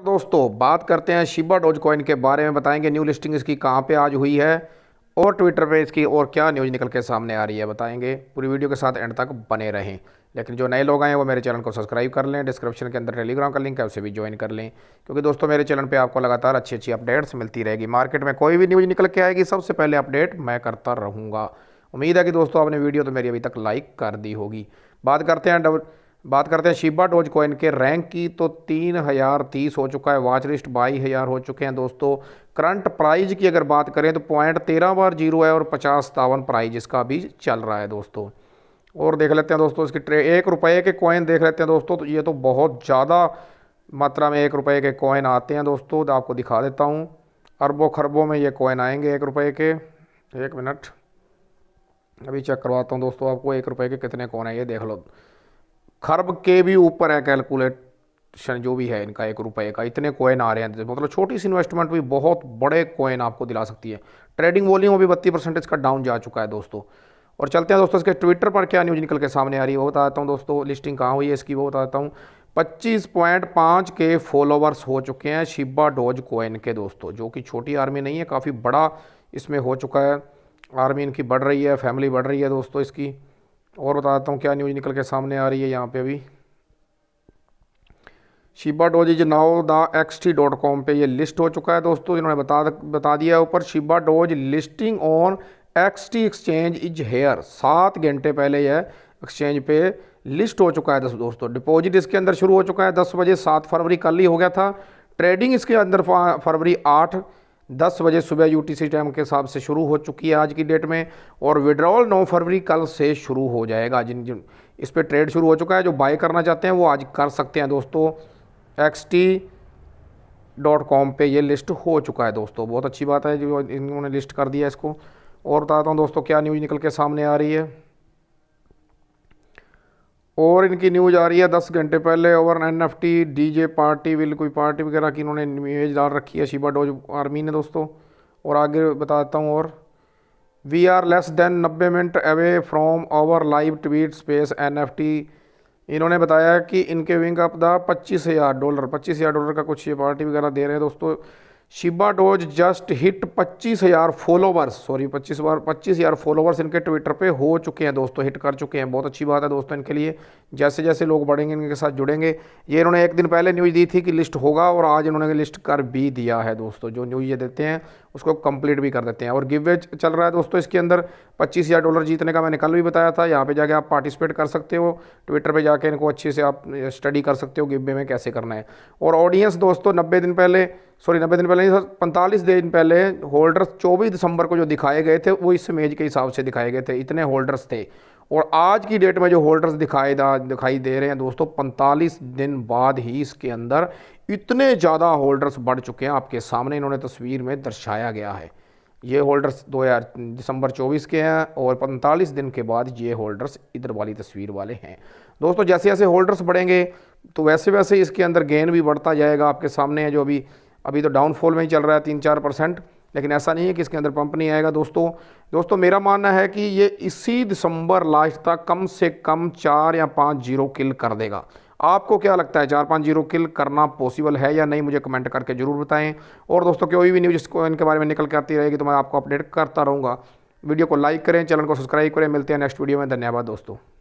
दोस्तों बात करते हैं शिबा डोज कॉइन के बारे में बताएंगे न्यू लिस्टिंग इसकी कहाँ पे आज हुई है और ट्विटर पे इसकी और क्या न्यूज़ निकल के सामने आ रही है बताएंगे पूरी वीडियो के साथ एंड तक बने रहें लेकिन जो नए लोग आए हैं वो मेरे चैनल को सब्सक्राइब कर लें डिस्क्रिप्शन के अंदर टेलीग्राम का लिंक है उसे भी ज्वाइन कर लें क्योंकि दोस्तों मेरे चैनल पर आपको लगातार अच्छी अच्छी अपडेट्स मिलती रहेगी मार्केट में कोई भी न्यूज़ निकल के आएगी सबसे पहले अपडेट मैं करता रहूँगा उम्मीद है कि दोस्तों आपने वीडियो तो मेरी अभी तक लाइक कर दी होगी बात करते हैं डबल बात करते हैं शिबा डोज कॉइन के रैंक की तो तीन हज़ार तीस हो चुका है वाच लिस्ट बाई हज़ार हो चुके हैं दोस्तों करंट प्राइज की अगर बात करें तो पॉइंट तेरह बार जीरो है और पचास सतावन प्राइज इसका भी चल रहा है दोस्तों और देख लेते हैं दोस्तों इसकी ट्रे एक रुपये के कॉइन देख लेते हैं दोस्तों तो ये तो बहुत ज़्यादा मात्रा में एक रुपये के कॉइन आते हैं दोस्तों तो आपको दिखा देता हूँ अरबों खरबों में ये कॉइन आएंगे एक रुपये के एक मिनट अभी चेक करवाता हूँ दोस्तों आपको एक रुपये के कितने कॉइन है ये देख लो खरब के भी ऊपर है कैलकुलेशन जो भी है इनका एक रुपये का इतने कोइन आ रहे हैं मतलब छोटी सी इन्वेस्टमेंट भी बहुत बड़े कोइन आपको दिला सकती है ट्रेडिंग वॉल्यूम अभी बत्तीस परसेंटेज का डाउन जा चुका है दोस्तों और चलते हैं दोस्तों इसके ट्विटर पर क्या न्यूज निकल के सामने आ रही है वो बताता हूँ दोस्तों लिस्टिंग कहाँ हुई है इसकी वो बताता हूँ पच्चीस पॉइंट पाँच के फॉलोवर्स हो चुके हैं शिबा डोज कोइन के दोस्तों जो कि छोटी आर्मी नहीं है काफ़ी बड़ा इसमें हो चुका है आर्मी इनकी बढ़ रही है फैमिली बढ़ रही है दोस्तों इसकी और बता देता हूँ क्या न्यूज़ निकल के सामने आ रही है यहाँ पे अभी Shiba Doge is now the X T dot com पर यह लिस्ट हो चुका है दोस्तों इन्होंने बता बता दिया ऊपर Shiba Doge listing on X T exchange is here सात घंटे पहले यह एक्सचेंज पे लिस्ट हो चुका है दस दोस्तों डिपॉजिट इसके अंदर शुरू हो चुका है दस बजे सात फरवरी कल ही हो गया था ट्रेडिंग इसके अंदर फरवरी आठ दस बजे सुबह सी टाइम के हिसाब से शुरू हो चुकी है आज की डेट में और विड्रॉल नौ फरवरी कल से शुरू हो जाएगा जिन जिन इस पर ट्रेड शुरू हो चुका है जो बाय करना चाहते हैं वो आज कर सकते हैं दोस्तों एक्स टी डॉट कॉम पर यह लिस्ट हो चुका है दोस्तों बहुत अच्छी बात है जो इन्होंने लिस्ट कर दिया इसको और बताता हूँ दोस्तों क्या न्यूज़ निकल के सामने आ रही है और इनकी न्यूज आ रही है दस घंटे पहले over N F T D J party will कोई पार्टी वगैरह की इन्होंने इमेज डाल रखी है शिबा डोज आर्मी ने दोस्तों और आगे बता देता हूँ और वी आर लेस देन नब्बे minute away from our live tweet space N F T इन्होंने बताया कि इनके विंग अप द पच्चीस हज़ार डॉलर पच्चीस हज़ार डॉलर का कुछ ये पार्टी वगैरह दे रहे हैं दोस्तों शिबा डोज जस्ट हिट पच्चीस हज़ार फॉलोवर्स सॉरी पच्चीस बार पच्चीस हज़ार फॉलोवर्स इनके ट्विटर पे हो चुके हैं दोस्तों हिट कर चुके हैं बहुत अच्छी बात है दोस्तों इनके लिए जैसे जैसे लोग बढ़ेंगे इनके साथ जुड़ेंगे ये इन्होंने एक दिन पहले न्यूज़ दी थी कि लिस्ट होगा और आज इन्होंने लिस्ट कर भी दिया है दोस्तों जो न्यूज़ ये देते हैं उसको कंप्लीट भी कर देते हैं और गिव वे चल रहा है दोस्तों इसके अंदर पच्चीस हज़ार डॉलर जीतने का मैंने कल भी बताया था यहाँ पर जाके आप पार्टिसिपेट कर सकते हो ट्विटर पर जाके इनको अच्छे से आप स्टडी कर सकते हो गिव वे में कैसे करना है और ऑडियंस दोस्तों नब्बे दिन पहले सॉरी नब्बे दिन पहले नहीं पैंतालीस दिन पहले होल्डर्स चौबीस दिसंबर को जो दिखाए गए थे वो इस मेज के हिसाब से दिखाए गए थे इतने होल्डर्स थे और आज की डेट में जो होल्डर्स दिखाई दिखाई दे रहे हैं दोस्तों पैंतालीस दिन बाद ही इसके अंदर इतने ज़्यादा होल्डर्स बढ़ चुके हैं आपके सामने इन्होंने तस्वीर में दर्शाया गया है ये होल्डर्स दो हज़ार दिसंबर चौबीस के हैं और 45 दिन के बाद ये होल्डर्स इधर वाली तस्वीर वाले हैं दोस्तों जैसे जैसे होल्डर्स बढ़ेंगे तो वैसे वैसे इसके अंदर गेन भी बढ़ता जाएगा आपके सामने है जो अभी अभी तो डाउनफॉल में ही चल रहा है तीन चार परसेंट लेकिन ऐसा नहीं है कि इसके अंदर पंप नहीं आएगा दोस्तों दोस्तों मेरा मानना है कि ये इसी दिसंबर लास्ट तक कम से कम चार या पाँच जीरो किल कर देगा आपको क्या लगता है चार पाँच जीरो किल करना पॉसिबल है या नहीं मुझे कमेंट करके ज़रूर बताएं और दोस्तों कोई भी न्यूज़ इसको इनके बारे में निकल के आती रहेगी तो मैं आपको अपडेट करता रहूँगा वीडियो को लाइक करें चैनल को सब्सक्राइब करें मिलते हैं नेक्स्ट वीडियो में धन्यवाद दोस्तों